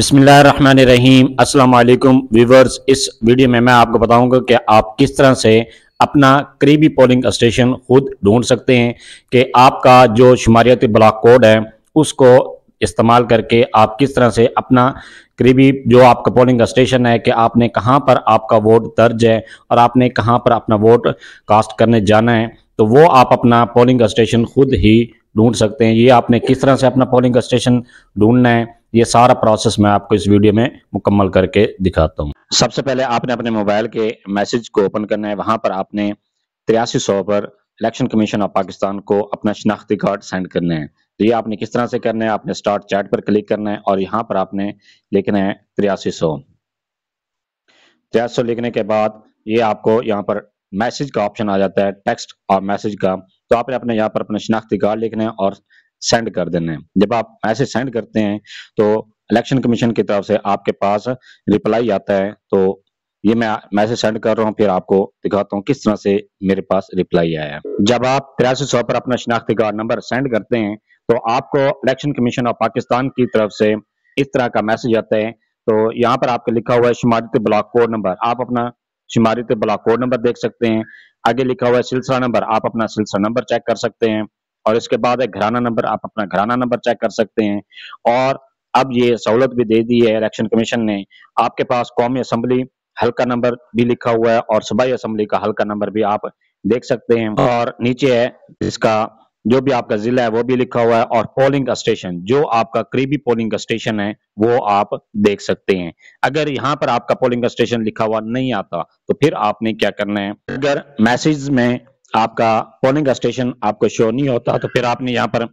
बिसमीम असलकुम व्यूवर्स इस वीडियो में मैं आपको बताऊंगा कि आप किस तरह से अपना करीबी पोलिंग स्टेशन खुद ढूंढ सकते हैं कि आपका जो शुमारियाती ब्लॉक कोड है उसको इस्तेमाल करके आप किस तरह से अपना करीबी जो आपका पोलिंग स्टेशन है कि आपने कहाँ पर आपका वोट दर्ज है और आपने कहाँ पर अपना वोट कास्ट करने जाना है तो वो आप अपना पोलिंग स्टेशन खुद ही ढूंढ सकते हैं ये आपने किस तरह से अपना पोलिंग स्टेशन ढूंढना है ये सारा प्रोसेस मैं आपको इस वीडियो में मुकम्मल करके दिखाता हूँ सबसे पहले आपने अपने मोबाइल के मैसेज को ओपन करना है वहां पर आपने तिरासी सौ पर इलेक्शन कमीशन ऑफ पाकिस्तान को अपना शनाख्ती कार्ड सेंड करना है तो ये आपने किस तरह से करना है आपने स्टार्ट चैट पर क्लिक करना है और यहाँ पर आपने लिखना है तिरासी सौ तिरासी सौ लिखने के बाद ये आपको यहाँ पर मैसेज का ऑप्शन आ जाता है टेक्स्ट और मैसेज का तो आपने अपने यहाँ पर अपना शिनाख्ती कार्ड लिखना है और सेंड कर देने हैं जब आप ऐसे सेंड करते हैं तो इलेक्शन कमीशन की तरफ से आपके पास रिप्लाई आता है तो ये मैं मैसेज सेंड कर रहा हूँ फिर आपको दिखाता हूँ किस तरह से मेरे पास रिप्लाई आया है जब आप तिरासी सौ पर अपना शिनाख्ती कार्ड नंबर सेंड करते हैं तो आपको इलेक्शन कमीशन ऑफ पाकिस्तान की तरफ से इस तरह का मैसेज आता है तो यहाँ पर आपके लिखा हुआ है शुमारित ब्लॉक कोड नंबर आप अपना शुमारित ब्लॉक कोड नंबर देख सकते हैं आगे लिखा हुआ है सिलसिला नंबर आप अपना सिलसिला नंबर चेक कर सकते हैं और इसके बाद है घराना नंबर आप अपना घराना नंबर चेक कर सकते हैं और अब ये सहूलत भी दे दी है इलेक्शन कमीशन ने आपके पास कौमी असम्बली हल्का नंबर भी लिखा हुआ है और सूबाई असम्बली का हल्का नंबर भी आप देख सकते हैं और नीचे है इसका जो भी आपका जिला है वो भी लिखा हुआ है और पोलिंग स्टेशन जो आपका करीबी पोलिंग स्टेशन है वो आप देख सकते हैं अगर यहाँ पर आपका पोलिंग स्टेशन लिखा हुआ नहीं आता तो फिर आपने क्या करना है अगर मैसेज में आपका पोलिंग स्टेशन आपको शो नहीं होता तो फिर आपने यहाँ पर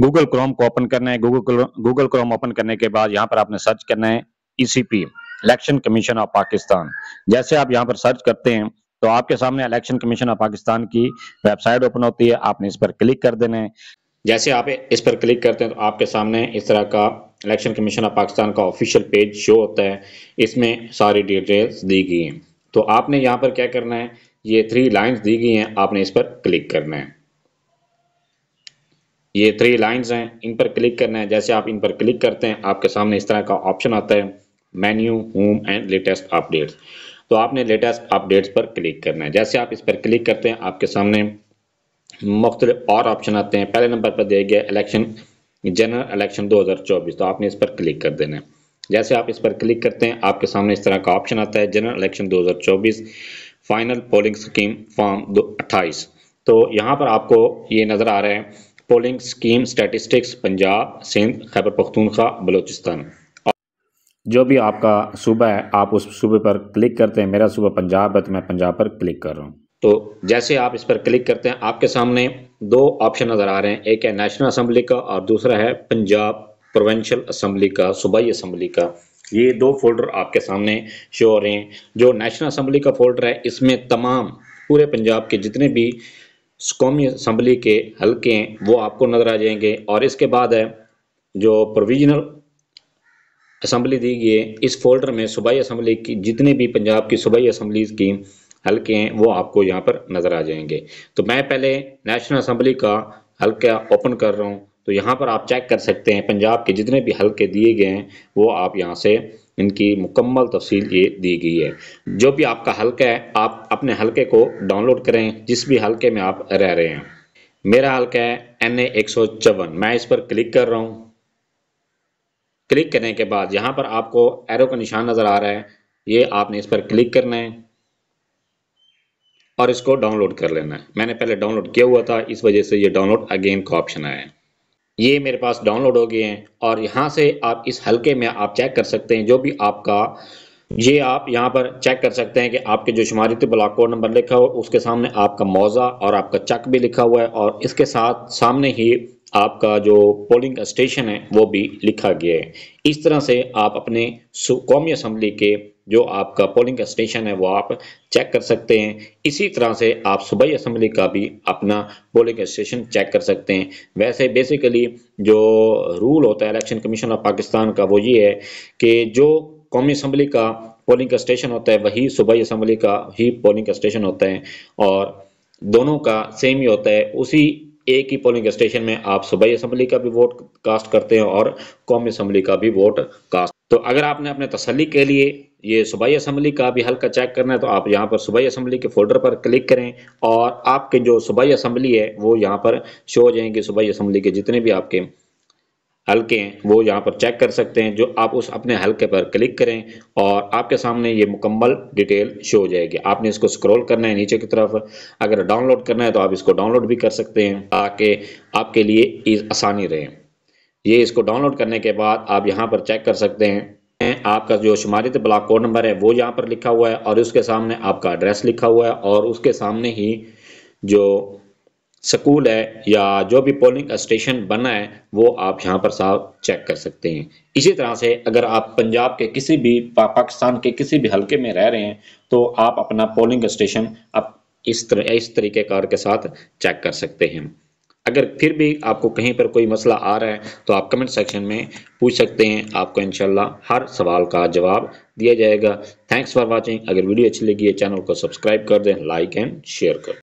गूगल क्रोम को ओपन करना है गूगल गूगल क्रोम ओपन करने के बाद यहाँ पर आपने सर्च करना है ECP election commission of Pakistan जैसे आप यहाँ पर सर्च करते हैं तो आपके सामने इलेक्शन कमीशन ऑफ पाकिस्तान की वेबसाइट ओपन होती है आपने इस पर क्लिक कर देना है जैसे आप इस पर क्लिक करते हैं तो आपके सामने इस तरह का इलेक्शन कमीशन ऑफ पाकिस्तान का ऑफिशियल पेज शो होता है इसमें सारी डिटेल्स दी गई हैं तो आपने यहाँ पर क्या करना है ये थ्री लाइंस दी गई हैं आपने इस पर क्लिक करना है ये थ्री लाइंस हैं इन पर क्लिक करना है जैसे आप इन पर क्लिक करते हैं आपके सामने इस तरह का ऑप्शन आता है menu home and latest updates तो आपने लेटेस्ट अपडेट्स पर क्लिक करना है जैसे आप इस पर क्लिक करते हैं आपके सामने मुख्तलिफ और ऑप्शन आते हैं पहले नंबर पर दिया गया इलेक्शन जनरल इलेक्शन 2024 तो आपने इस पर क्लिक कर देना है जैसे आप इस पर क्लिक करते हैं आपके सामने इस तरह का ऑप्शन आता है general election 2024 final polling scheme form दो अट्ठाईस तो यहाँ पर आपको ये नज़र आ रहे हैं polling scheme statistics Punjab Sindh Khyber Pakhtunkhwa Balochistan जो भी आपका सूबा है आप उस सूबे पर क्लिक करते हैं मेरा सूबा पंजाब है तो मैं पंजाब पर क्लिक कर रहा हूँ तो जैसे आप इस पर क्लिक करते हैं आपके सामने दो ऑप्शन नज़र आ रहे हैं एक है नेशनल असम्बली का और दूसरा है पंजाब प्रोवेंशल असम्बली का सूबाई असम्बली का ये दो फोल्डर आपके सामने शो हो रहे हैं जो नेशनल असम्बली का फोल्डर है इसमें तमाम पूरे पंजाब के जितने भी कौमी असम्बली के हल्के हैं वो आपको नज़र आ जाएंगे और इसके बाद है जो प्रोविजनल असम्बली दी गई है इस फोल्डर में सूबाई असम्बली की जितने भी पंजाब की सूबाई असम्बली की हल्के हैं वो आपको यहाँ पर नज़र आ जाएंगे तो मैं पहले नेशनल असम्बली का हल्का ओपन कर रहा हूँ तो यहाँ पर आप चेक कर सकते हैं पंजाब के जितने भी हल्के दिए गए हैं वो आप यहाँ से इनकी मुकम्मल तफसील ये दी गई है जो भी आपका हल्का है आप अपने हल्के को डाउनलोड करें जिस भी हल्के में आप रह रहे हैं मेरा हल्का है एन ए एक सौ चौवन मैं इस पर क्लिक कर रहा हूँ क्लिक करने के बाद यहाँ पर आपको एरो का निशान नज़र आ रहा है ये आपने इस पर क्लिक करना है और इसको डाउनलोड कर लेना है मैंने पहले डाउनलोड किया हुआ था इस वजह से ये डाउनलोड अगेन का ऑप्शन आया है ये मेरे पास डाउनलोड हो गए हैं और यहाँ से आप इस हल्के में आप चेक कर सकते हैं जो भी आपका ये आप यहाँ पर चेक कर सकते हैं कि आपके जो शुमारित ब्लॉक कोड नंबर लिखा हुआ उसके सामने आपका मौजा और आपका चक भी लिखा हुआ है और इसके साथ सामने ही आपका जो पोलिंग स्टेशन है वो भी लिखा गया है इस तरह से आप अपने कौमी असम्बली के जो आपका पोलिंग स्टेशन है वो आप चेक कर सकते हैं इसी तरह से आप सूबाई असम्बली का भी अपना पोलिंग स्टेशन चेक कर सकते हैं वैसे बेसिकली जो रूल होता है इलेक्शन कमीशन ऑफ पाकिस्तान का वो ये है कि जो कौमी असम्बली का पोलिंग स्टेशन होता है वही सूबाई असम्बली का ही पोलिंग स्टेशन होता है और दोनों का सेम ही होता है उसी एक ही पोलिंग स्टेशन में आप सुबह असम्बली का भी वोट कास्ट करते हैं और कौमी असम्बली का भी वोट कास्ट तो अगर आपने अपने तसली के लिए ये सुबह असम्बली का भी हल्का चेक करना है तो आप यहाँ पर सुबह असम्बली के फोल्डर पर क्लिक करें और आपके जो सुबह असम्बली है वो यहाँ पर शो हो जाएंगे सुबह असम्बली के जितने भी आपके हल्के हैं वो यहाँ पर चेक कर सकते हैं जो आप उस अपने हल्के पर क्लिक करें और आपके सामने ये मुकम्मल डिटेल शो हो जाएगी आपने इसको स्क्रॉल करना है नीचे की तरफ अगर डाउनलोड करना है तो आप इसको डाउनलोड भी कर सकते हैं ताकि आपके लिए आसानी रहे ये इसको डाउनलोड करने के बाद आप यहाँ पर चेक कर सकते हैं आपका जो शुमारित ब्लॉक कोड नंबर है वो यहाँ पर लिखा हुआ है और उसके सामने आपका एड्रेस लिखा हुआ है और उसके सामने ही जो स्कूल है या जो भी पोलिंग स्टेशन बना है वो आप यहाँ पर साहब चेक कर सकते हैं इसी तरह से अगर आप पंजाब के किसी भी पाकिस्तान के किसी भी हलके में रह रहे हैं तो आप अपना पोलिंग स्टेशन आप इस तरह इस तरीके कार के साथ चेक कर सकते हैं अगर फिर भी आपको कहीं पर कोई मसला आ रहा है तो आप कमेंट सेक्शन में पूछ सकते हैं आपको इंशाल्लाह हर सवाल का जवाब दिया जाएगा थैंक्स फॉर वॉचिंग अगर वीडियो अच्छी लगी है चैनल को सब्सक्राइब कर दें लाइक एंड शेयर कर